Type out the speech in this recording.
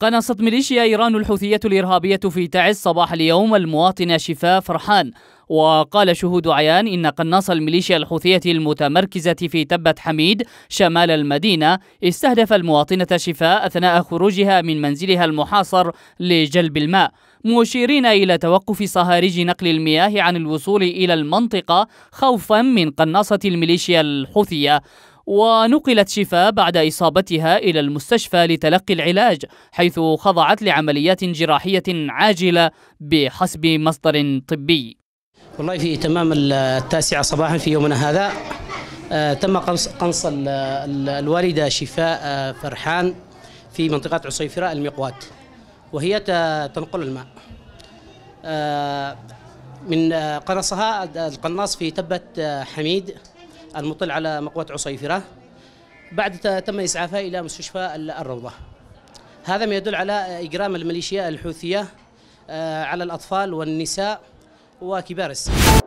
قنصت ميليشيا إيران الحوثية الإرهابية في تعز صباح اليوم المواطن شفاء فرحان وقال شهود عيان إن قناص الميليشيا الحوثية المتمركزة في تبة حميد شمال المدينة استهدف المواطنة شفاء أثناء خروجها من منزلها المحاصر لجلب الماء مشيرين إلى توقف صهاريج نقل المياه عن الوصول إلى المنطقة خوفا من قناصة الميليشيا الحوثية ونقلت شفاء بعد إصابتها إلى المستشفى لتلقي العلاج حيث خضعت لعمليات جراحية عاجلة بحسب مصدر طبي والله في تمام التاسعة صباحا في يومنا هذا آه، تم قنص الوالدة شفاء آه، فرحان في منطقة عصيفرة المقوات وهي تنقل الماء آه، من قنصها القناص في تبة حميد المطل على مقوة عصيفرة بعد تم إسعافه إلى مستشفى الروضة هذا ما يدل على إجرام الميليشيا الحوثية آه، على الأطفال والنساء وكبار السن